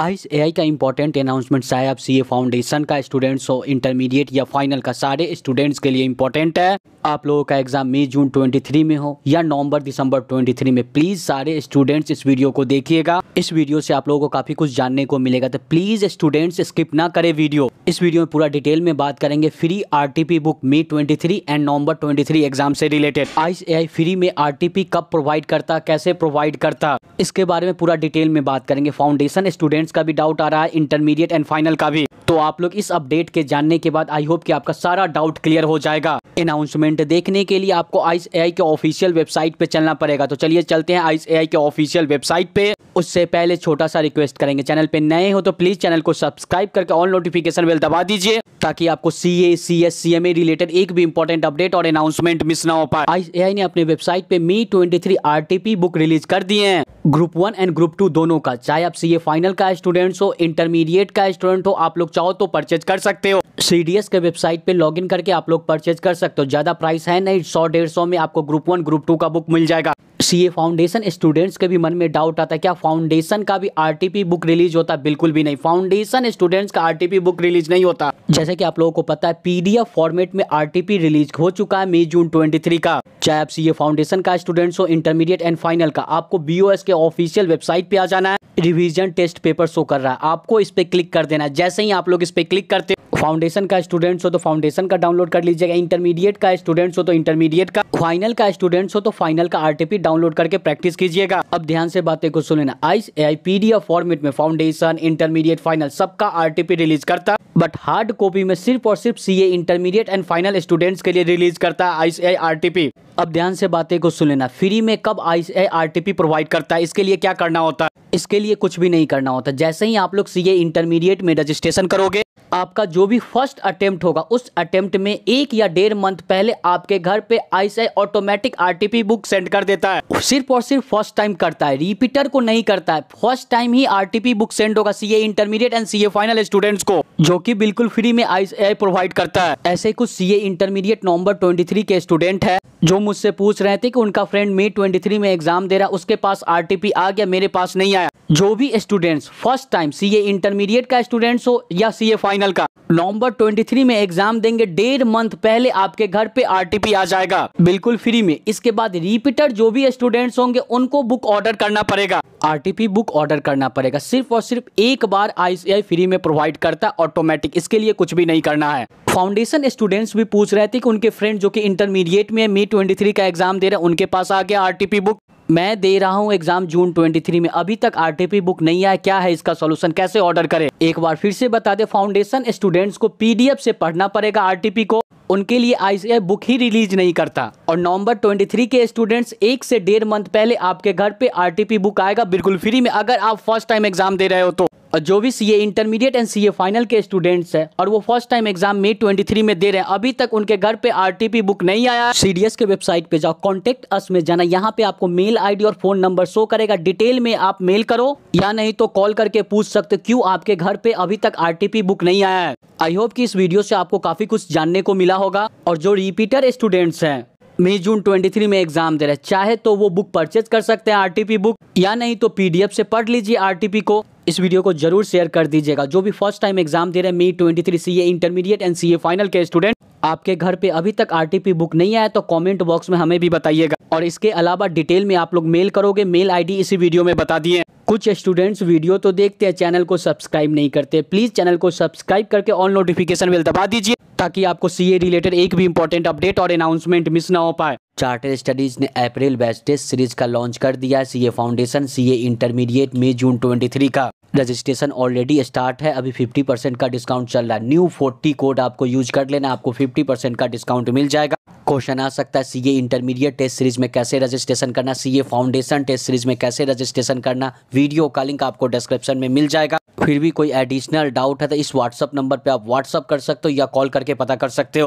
ice ए का important announcement साहब A foundation का स्टूडेंट्स हो इंटरमीडिएट या फाइनल का सारे स्टूडेंट्स के लिए इंपॉर्टेंट है आप लोगों का एग्जाम मई जून 23 में हो या नवंबर दिसंबर 23 में प्लीज सारे स्टूडेंट्स इस वीडियो को देखिएगा इस वीडियो से आप लोगों को काफी कुछ जानने को मिलेगा तो प्लीज स्टूडेंट्स स्किप ना करें वीडियो इस वीडियो में पूरा डिटेल में बात करेंगे free RTP book May 23 and November 23 exam से रिलेटेड आइस एआई फ्री में आर कब प्रोवाइड करता कैसे प्रोवाइड करता इसके बारे में पूरा डिटेल में बात करेंगे फाउंडेशन स्टूडेंट मेंस का भी डाउट आ रहा है इंटरमीडिएट एंड फाइनल का भी तो आप लोग इस अपडेट के जानने के बाद आई होप कि आपका सारा डाउट क्लियर हो जाएगा अनाउंसमेंट देखने के लिए आपको आई ए के ऑफिशियल वेबसाइट पे चलना पड़ेगा तो चलिए चलते हैं आईस ए के ऑफिशियल वेबसाइट पे उससे पहले छोटा सा रिक्वेस्ट करेंगे चैनल पे नए हो तो प्लीज़ चैनल को सब्सक्राइब करके ऑल नोटिफिकेशन बेल दबा दीजिए ताकि आपको C A C S C M A related एक भी इंपॉर्टेंट अपडेट और अनाउंसमेंट मिस ना हो पाए आई ए आई ने अपने वेबसाइट पे May twenty three R T P book release कर दिए हैं group one and group two दोनों का चाहे आप सी ए फाइनल का स्टूडेंट्स हो इंटरमीडिएट का स्टूडेंट हो आप लोग चाहो तो परचेज कर सकते हो सी डी एस के वेबसाइट पे लॉगिन करके आप लोग परचेज कर सकते हो ज़्यादा प्राइस है नहीं सौ डेढ़ सौ में आपको ग्रुप वन ग्रुप टू का बुक मिल जाएगा सी ए फाउंडेशन स्टूडेंट्स के भी मन में डाउट आता है क्या फाउंडेशन का भी आर बुक रिलीज होता है बिल्कुल भी नहीं फाउंडेशन स्टूडेंट्स का आर बुक रिलीज नहीं होता जैसे कि आप लोगों को पता है पीडीएफ फॉर्मेट में आर रिलीज हो चुका है मई जून 23 का चाहे आप सी ए फाउंडेशन का स्टूडेंट्स हो इंटरमीडिएट एंड फाइनल का आपको बी के ऑफिशियल वेबसाइट पे आ जाना है रिविजन टेस्ट पेपर शो कर रहा है आपको इस पे क्लिक कर देना है जैसे ही आप लोग इस पे क्लिक करते फाउंडेशन का स्टूडेंट्स हो तो फाउंडेशन का डाउनलोड कर लीजिएगा इंटरमीडिएट का स्टूडेंट्स हो तो इंटरमीडिएट का फाइनल का स्टूडेंट्स हो तो फाइनल का आरटीपी डाउनलोड करके प्रैक्टिस कीजिएगा अब ध्यान से बातें को सुन लेना आइस ए पीडीएफ फॉर्मेट में फाउंडेशन इंटरमीडिएट फाइनल सबका आरटीपी रिलीज करता बट हार्ड कॉपी में सिर्फ और सिर्फ CA intermediate and final students के लिए रिलीज करता है आई सी अब ध्यान से बातें को सुन लेना फ्री में कब आई सी प्रोवाइड करता है इसके लिए क्या करना होता है इसके लिए कुछ भी नहीं करना होता जैसे ही आप लोग सीए इंटरमीडिएट में रजिस्ट्रेशन करोगे आपका जो भी फर्स्ट अटेम्प्ट होगा उस अटेम्प्ट में एक या डेढ़ मंथ पहले आपके घर पे ICAI automatic RTP book send कर देता है सिर्फ और सिर्फ फर्स्ट टाइम करता है रिपीटर को नहीं करता है फर्स्ट टाइम ही आरटीपी बुक सेंड होगा CA intermediate and CA final students को जो कि बिल्कुल फ्री में आईसीआई प्रोवाइड करता है ऐसे कुछ सीए इंटरमीडिएट नवंबर ट्वेंटी के स्टूडेंट है जो मुझसे पूछ रहे थे की उनका फ्रेंड मे ट्वेंटी में एग्जाम दे रहा है उसके पास आर आ गया मेरे पास नहीं आया जो भी students first time C A intermediate का स्टूडेंट्स हो या सी ए फाइनल का नवंबर 23 में एग्जाम देंगे डेढ़ मंथ पहले आपके घर पे आरटीपी आ जाएगा बिल्कुल फ्री में इसके बाद रिपीटर जो भी स्टूडेंट्स होंगे उनको बुक ऑर्डर करना पड़ेगा आरटीपी बुक ऑर्डर करना पड़ेगा सिर्फ और सिर्फ एक बार आईसीआई फ्री में प्रोवाइड करता है ऑटोमेटिक इसके लिए कुछ भी नहीं करना है फाउंडेशन स्टूडेंट्स भी पूछ रहे थे कि उनके फ्रेंड जो कि इंटरमीडिएट में मी ट्वेंटी का एग्जाम दे रहे हैं उनके पास आ गया आरटीपी बुक मैं दे रहा हूँ एग्जाम जून 23 में अभी तक आरटीपी बुक नहीं आया क्या है इसका सॉल्यूशन कैसे ऑर्डर करें एक बार फिर से बता दे फाउंडेशन स्टूडेंट्स को पीडीएफ से पढ़ना पड़ेगा आरटीपी को उनके लिए आईसीआई बुक ही रिलीज नहीं करता और नवंबर 23 के स्टूडेंट्स एक से डेढ़ मंथ पहले आपके घर पे आरटीपी बुक आएगा बिल्कुल फ्री में अगर आप फर्स्ट टाइम एग्जाम दे रहे हो तो जो भी C intermediate and C final के स्टूडेंट्स हैं और वो फर्स्ट टाइम एग्जाम मे 23 में दे रहे हैं अभी तक उनके घर पे आरटीपी बुक नहीं आया सीडीएस के वेबसाइट पे जाओ कॉन्टेक्ट अस में जाना यहाँ पे आपको मेल आईडी और फोन नंबर शो करेगा डिटेल में आप मेल करो या नहीं तो कॉल करके पूछ सकते क्यूँ आपके घर पे अभी तक आर बुक नहीं आया है आई होप की इस वीडियो से आपको काफी कुछ जानने को मिला होगा और जो रिपीटर स्टूडेंट्स है मई जून 23 में एग्जाम दे रहे हैं चाहे तो वो बुक परचेज कर सकते हैं आरटीपी बुक या नहीं तो पीडीएफ से पढ़ लीजिए आरटीपी को इस वीडियो को जरूर शेयर कर दीजिएगा जो भी फर्स्ट टाइम एग्जाम दे रहे हैं May twenty three C A intermediate and C A final के स्टूडेंट आपके घर पे अभी तक आरटीपी बुक नहीं आया तो कमेंट बॉक्स में हमें भी बताइएगा और इसके अलावा डिटेल में आप लोग मेल करोगे मेल आईडी इसी वीडियो में बता दिए कुछ स्टूडेंट्स वीडियो तो देखते हैं चैनल को सब्सक्राइब नहीं करते प्लीज़ चैनल को सब्सक्राइब करके ऑल नोटिफिकेशन बिल दबा दीजिए ताकि आपको सीए रिलेटेड एक भी इंपॉर्टेंट अपडेट और अनाउंसमेंट मिस ना हो पाए चार्टर स्टडीज ने अप्रैल बेस्ट टेस्ट सीरीज का लॉन्च कर दिया CA foundation CA intermediate May June 23 का रजिस्ट्रेशन ऑलरेडी स्टार्ट है अभी 50 परसेंट का डिस्काउंट चल रहा है न्यू 40 कोड आपको यूज कर लेना आपको 50 परसेंट का डिस्काउंट मिल जाएगा क्वेश्चन आ सकता है सीए इंटरमीडिएट टेस्ट सीरीज में कैसे रजिस्ट्रेशन करना सीए फाउंडेशन टेस्ट सीरीज में कैसे रजिस्ट्रेशन करना वीडियो का लिंक आपको डिस्क्रिप्शन में मिल जाएगा फिर भी कोई एडिशनल डाउट है तो इस व्हाट्सअप नंबर पर आप व्हाट्सअप कर सकते हो या कॉल करके पता कर सकते हो